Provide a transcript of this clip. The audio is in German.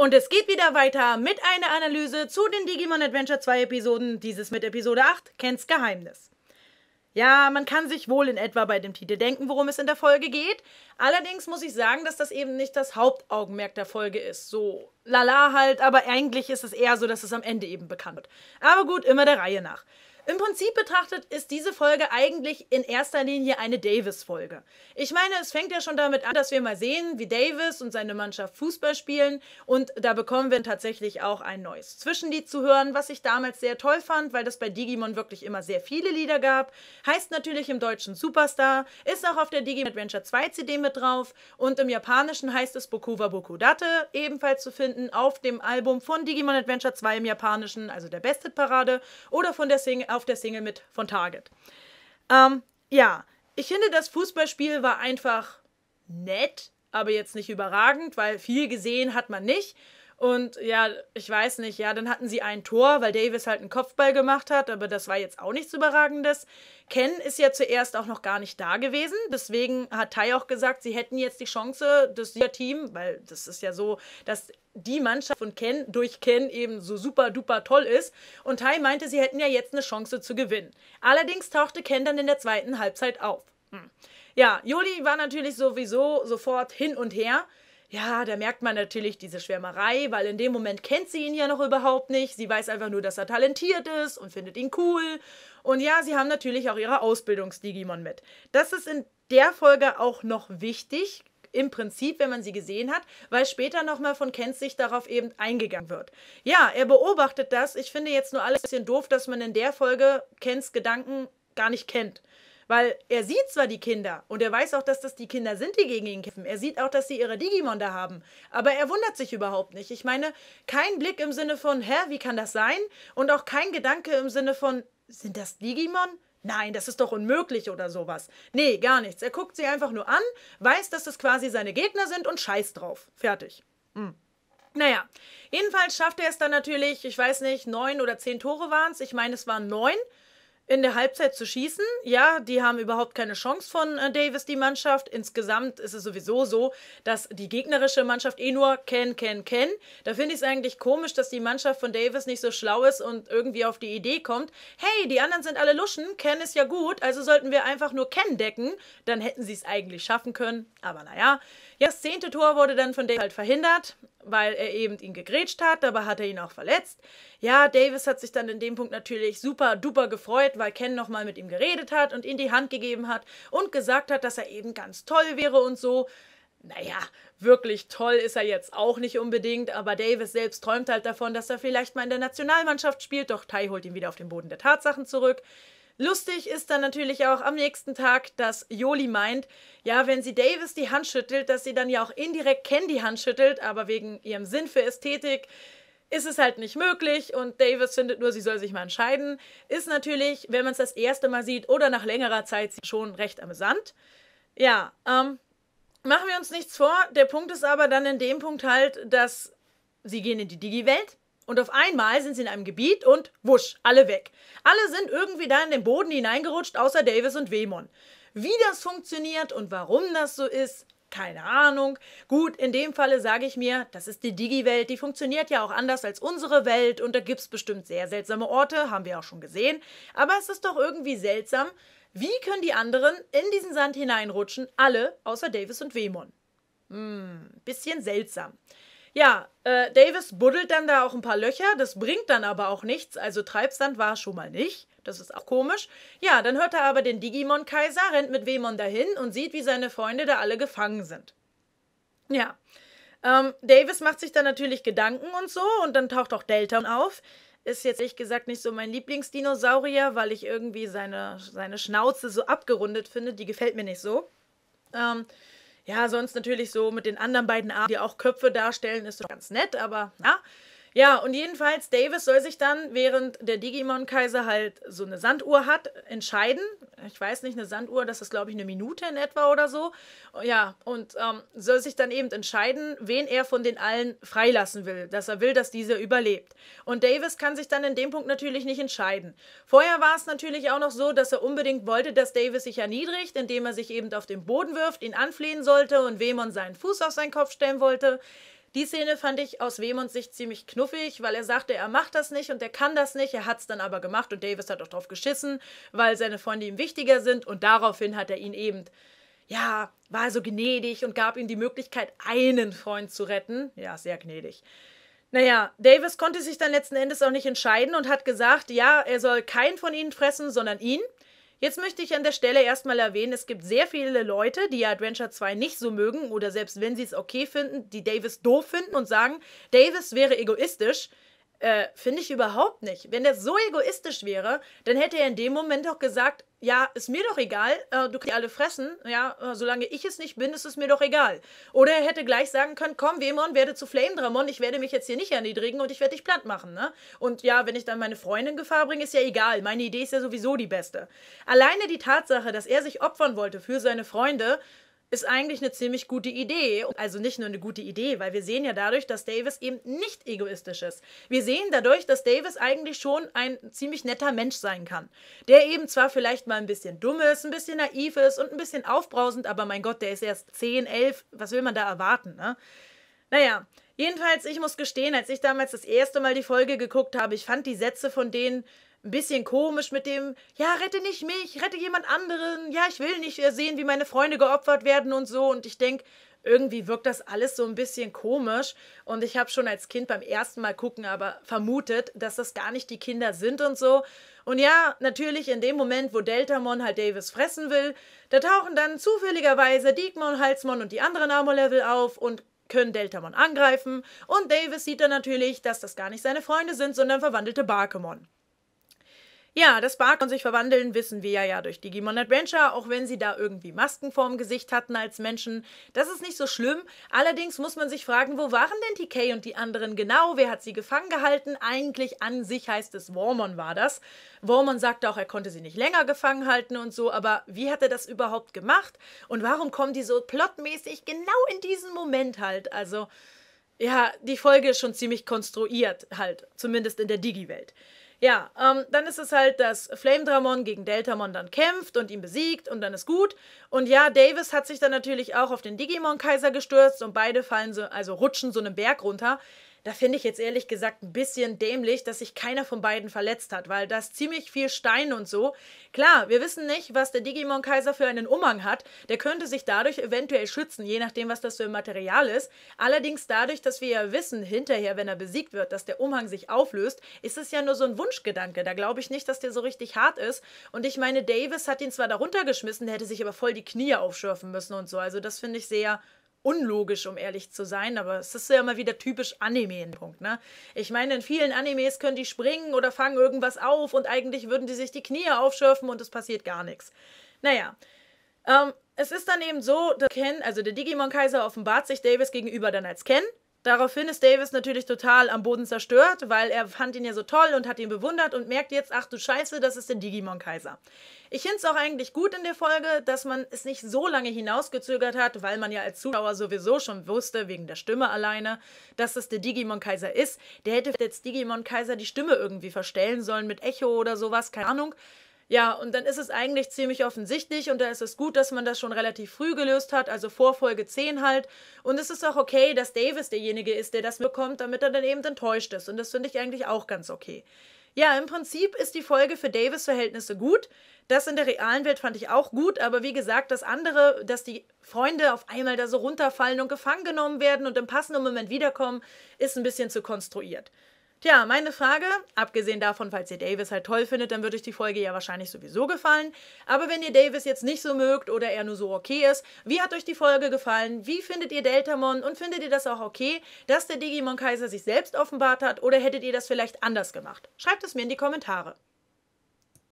Und es geht wieder weiter mit einer Analyse zu den Digimon Adventure 2 Episoden, dieses mit Episode 8, Kens Geheimnis. Ja, man kann sich wohl in etwa bei dem Titel denken, worum es in der Folge geht. Allerdings muss ich sagen, dass das eben nicht das Hauptaugenmerk der Folge ist. So, lala halt, aber eigentlich ist es eher so, dass es am Ende eben bekannt wird. Aber gut, immer der Reihe nach. Im Prinzip betrachtet ist diese Folge eigentlich in erster Linie eine Davis-Folge. Ich meine, es fängt ja schon damit an, dass wir mal sehen, wie Davis und seine Mannschaft Fußball spielen und da bekommen wir tatsächlich auch ein neues Zwischenlied zu hören, was ich damals sehr toll fand, weil das bei Digimon wirklich immer sehr viele Lieder gab. Heißt natürlich im Deutschen Superstar, ist auch auf der Digimon Adventure 2 CD mit drauf und im Japanischen heißt es Bokuwa Bokudate, ebenfalls zu finden auf dem Album von Digimon Adventure 2 im Japanischen, also der Bested Parade oder von der Single auf der Single mit von Target. Ähm, ja, ich finde, das Fußballspiel war einfach nett, aber jetzt nicht überragend, weil viel gesehen hat man nicht. Und ja, ich weiß nicht, ja, dann hatten sie ein Tor, weil Davis halt einen Kopfball gemacht hat, aber das war jetzt auch nichts Überragendes. Ken ist ja zuerst auch noch gar nicht da gewesen, deswegen hat Tai auch gesagt, sie hätten jetzt die Chance, dass ihr Team, weil das ist ja so, dass die Mannschaft von Ken durch Ken eben so super duper toll ist. Und Tai meinte, sie hätten ja jetzt eine Chance zu gewinnen. Allerdings tauchte Ken dann in der zweiten Halbzeit auf. Hm. Ja, Juli war natürlich sowieso sofort hin und her ja, da merkt man natürlich diese Schwärmerei, weil in dem Moment kennt sie ihn ja noch überhaupt nicht. Sie weiß einfach nur, dass er talentiert ist und findet ihn cool. Und ja, sie haben natürlich auch ihre Ausbildungs-Digimon mit. Das ist in der Folge auch noch wichtig, im Prinzip, wenn man sie gesehen hat, weil später nochmal von Kent sich darauf eben eingegangen wird. Ja, er beobachtet das. Ich finde jetzt nur alles ein bisschen doof, dass man in der Folge Kents Gedanken gar nicht kennt. Weil er sieht zwar die Kinder und er weiß auch, dass das die Kinder sind, die gegen ihn kämpfen. Er sieht auch, dass sie ihre Digimon da haben. Aber er wundert sich überhaupt nicht. Ich meine, kein Blick im Sinne von, hä, wie kann das sein? Und auch kein Gedanke im Sinne von, sind das Digimon? Nein, das ist doch unmöglich oder sowas. Nee, gar nichts. Er guckt sie einfach nur an, weiß, dass das quasi seine Gegner sind und scheißt drauf. Fertig. Mhm. Naja, jedenfalls schafft er es dann natürlich, ich weiß nicht, neun oder zehn Tore waren es. Ich meine, es waren neun in der Halbzeit zu schießen. Ja, die haben überhaupt keine Chance von äh, Davis, die Mannschaft. Insgesamt ist es sowieso so, dass die gegnerische Mannschaft eh nur ken, ken, ken. Da finde ich es eigentlich komisch, dass die Mannschaft von Davis nicht so schlau ist und irgendwie auf die Idee kommt, hey, die anderen sind alle Luschen, Ken ist ja gut, also sollten wir einfach nur Ken decken. Dann hätten sie es eigentlich schaffen können, aber naja. Ja, das zehnte Tor wurde dann von Davis halt verhindert, weil er eben ihn gegrätscht hat, dabei hat er ihn auch verletzt. Ja, Davis hat sich dann in dem Punkt natürlich super duper gefreut, weil Ken nochmal mit ihm geredet hat und ihm die Hand gegeben hat und gesagt hat, dass er eben ganz toll wäre und so. Naja, wirklich toll ist er jetzt auch nicht unbedingt, aber Davis selbst träumt halt davon, dass er vielleicht mal in der Nationalmannschaft spielt, doch Tai holt ihn wieder auf den Boden der Tatsachen zurück. Lustig ist dann natürlich auch am nächsten Tag, dass Joli meint, ja, wenn sie Davis die Hand schüttelt, dass sie dann ja auch indirekt Ken die Hand schüttelt, aber wegen ihrem Sinn für Ästhetik ist es halt nicht möglich und Davis findet nur, sie soll sich mal entscheiden. Ist natürlich, wenn man es das erste Mal sieht oder nach längerer Zeit, schon recht amüsant. Ja, ähm, machen wir uns nichts vor. Der Punkt ist aber dann in dem Punkt halt, dass sie gehen in die Digi-Welt und auf einmal sind sie in einem Gebiet und wusch, alle weg. Alle sind irgendwie da in den Boden hineingerutscht, außer Davis und Wemon. Wie das funktioniert und warum das so ist, keine Ahnung. Gut, in dem Falle sage ich mir, das ist die Digi-Welt, die funktioniert ja auch anders als unsere Welt und da gibt es bestimmt sehr seltsame Orte, haben wir auch schon gesehen. Aber es ist doch irgendwie seltsam, wie können die anderen in diesen Sand hineinrutschen, alle außer Davis und Wemon? Hm, bisschen seltsam. Ja, äh, Davis buddelt dann da auch ein paar Löcher, das bringt dann aber auch nichts, also Treibsand war schon mal nicht. Das ist auch komisch. Ja, dann hört er aber den Digimon-Kaiser, rennt mit Wemon dahin und sieht, wie seine Freunde da alle gefangen sind. Ja. Ähm, Davis macht sich dann natürlich Gedanken und so und dann taucht auch Delta auf. Ist jetzt ehrlich gesagt nicht so mein Lieblingsdinosaurier, weil ich irgendwie seine, seine Schnauze so abgerundet finde. Die gefällt mir nicht so. Ähm, ja, sonst natürlich so mit den anderen beiden Arten, die auch Köpfe darstellen, ist ganz nett, aber Ja. Ja, und jedenfalls, Davis soll sich dann, während der Digimon-Kaiser halt so eine Sanduhr hat, entscheiden. Ich weiß nicht, eine Sanduhr, das ist, glaube ich, eine Minute in etwa oder so. Ja, und ähm, soll sich dann eben entscheiden, wen er von den allen freilassen will. Dass er will, dass dieser überlebt. Und Davis kann sich dann in dem Punkt natürlich nicht entscheiden. Vorher war es natürlich auch noch so, dass er unbedingt wollte, dass Davis sich erniedrigt, indem er sich eben auf den Boden wirft, ihn anflehen sollte und Wemon seinen Fuß auf seinen Kopf stellen wollte. Die Szene fand ich aus Wehmunds Sicht ziemlich knuffig, weil er sagte, er macht das nicht und er kann das nicht. Er hat es dann aber gemacht und Davis hat auch drauf geschissen, weil seine Freunde ihm wichtiger sind und daraufhin hat er ihn eben, ja, war so gnädig und gab ihm die Möglichkeit, einen Freund zu retten. Ja, sehr gnädig. Naja, Davis konnte sich dann letzten Endes auch nicht entscheiden und hat gesagt, ja, er soll keinen von ihnen fressen, sondern ihn. Jetzt möchte ich an der Stelle erstmal erwähnen, es gibt sehr viele Leute, die Adventure 2 nicht so mögen oder selbst wenn sie es okay finden, die Davis doof finden und sagen, Davis wäre egoistisch. Äh, Finde ich überhaupt nicht. Wenn er so egoistisch wäre, dann hätte er in dem Moment doch gesagt, ja, ist mir doch egal, äh, du kannst alle fressen, ja, äh, solange ich es nicht bin, ist es mir doch egal. Oder er hätte gleich sagen können, komm, Wemon, werde zu Flame Dramon, ich werde mich jetzt hier nicht erniedrigen und ich werde dich platt machen, ne? Und ja, wenn ich dann meine Freundin in Gefahr bringe, ist ja egal, meine Idee ist ja sowieso die beste. Alleine die Tatsache, dass er sich opfern wollte für seine Freunde, ist eigentlich eine ziemlich gute Idee. Also nicht nur eine gute Idee, weil wir sehen ja dadurch, dass Davis eben nicht egoistisch ist. Wir sehen dadurch, dass Davis eigentlich schon ein ziemlich netter Mensch sein kann. Der eben zwar vielleicht mal ein bisschen dumm ist, ein bisschen naiv ist und ein bisschen aufbrausend, aber mein Gott, der ist erst 10, 11, was will man da erwarten, ne? Naja, jedenfalls, ich muss gestehen, als ich damals das erste Mal die Folge geguckt habe, ich fand die Sätze von denen ein bisschen komisch mit dem, ja, rette nicht mich, rette jemand anderen, ja, ich will nicht äh, sehen, wie meine Freunde geopfert werden und so. Und ich denke, irgendwie wirkt das alles so ein bisschen komisch. Und ich habe schon als Kind beim ersten Mal gucken, aber vermutet, dass das gar nicht die Kinder sind und so. Und ja, natürlich in dem Moment, wo Deltamon halt Davis fressen will, da tauchen dann zufälligerweise Digmon, Halsmon und die anderen Amor-Level auf und können Deltamon angreifen. Und Davis sieht dann natürlich, dass das gar nicht seine Freunde sind, sondern verwandelte Barkemon. Ja, das dass Barton sich verwandeln, wissen wir ja, ja durch Digimon Adventure, auch wenn sie da irgendwie Masken vorm Gesicht hatten als Menschen. Das ist nicht so schlimm. Allerdings muss man sich fragen, wo waren denn TK und die anderen genau? Wer hat sie gefangen gehalten? Eigentlich an sich heißt es, Wormon war das. Wormon sagte auch, er konnte sie nicht länger gefangen halten und so, aber wie hat er das überhaupt gemacht? Und warum kommen die so plotmäßig genau in diesen Moment halt? Also, ja, die Folge ist schon ziemlich konstruiert halt, zumindest in der Digi-Welt. Ja, ähm, dann ist es halt, dass Flamedramon gegen Deltamon dann kämpft und ihn besiegt und dann ist gut. Und ja, Davis hat sich dann natürlich auch auf den Digimon-Kaiser gestürzt und beide fallen so, also rutschen so einen Berg runter. Da finde ich jetzt ehrlich gesagt ein bisschen dämlich, dass sich keiner von beiden verletzt hat, weil das ziemlich viel Stein und so. Klar, wir wissen nicht, was der Digimon-Kaiser für einen Umhang hat. Der könnte sich dadurch eventuell schützen, je nachdem, was das für ein Material ist. Allerdings dadurch, dass wir ja wissen, hinterher, wenn er besiegt wird, dass der Umhang sich auflöst, ist es ja nur so ein Wunschgedanke. Da glaube ich nicht, dass der so richtig hart ist. Und ich meine, Davis hat ihn zwar darunter geschmissen, der hätte sich aber voll die Knie aufschürfen müssen und so. Also das finde ich sehr unlogisch, um ehrlich zu sein, aber es ist ja immer wieder typisch Anime ein Punkt, ne? Ich meine, in vielen Animes können die springen oder fangen irgendwas auf und eigentlich würden die sich die Knie aufschürfen und es passiert gar nichts. Naja, ähm, es ist dann eben so, der Ken, also der Digimon-Kaiser offenbart sich Davis gegenüber dann als Ken Daraufhin ist Davis natürlich total am Boden zerstört, weil er fand ihn ja so toll und hat ihn bewundert und merkt jetzt, ach du Scheiße, das ist der Digimon-Kaiser. Ich finde es auch eigentlich gut in der Folge, dass man es nicht so lange hinausgezögert hat, weil man ja als Zuschauer sowieso schon wusste, wegen der Stimme alleine, dass es der Digimon-Kaiser ist. Der hätte jetzt Digimon-Kaiser die Stimme irgendwie verstellen sollen mit Echo oder sowas, keine Ahnung. Ja, und dann ist es eigentlich ziemlich offensichtlich und da ist es gut, dass man das schon relativ früh gelöst hat, also vor Folge 10 halt. Und es ist auch okay, dass Davis derjenige ist, der das bekommt, damit er dann eben enttäuscht ist. Und das finde ich eigentlich auch ganz okay. Ja, im Prinzip ist die Folge für Davis Verhältnisse gut. Das in der realen Welt fand ich auch gut, aber wie gesagt, das andere, dass die Freunde auf einmal da so runterfallen und gefangen genommen werden und im passenden Moment wiederkommen, ist ein bisschen zu konstruiert. Tja, meine Frage, abgesehen davon, falls ihr Davis halt toll findet, dann würde euch die Folge ja wahrscheinlich sowieso gefallen. Aber wenn ihr Davis jetzt nicht so mögt oder er nur so okay ist, wie hat euch die Folge gefallen? Wie findet ihr Deltamon und findet ihr das auch okay, dass der Digimon-Kaiser sich selbst offenbart hat oder hättet ihr das vielleicht anders gemacht? Schreibt es mir in die Kommentare.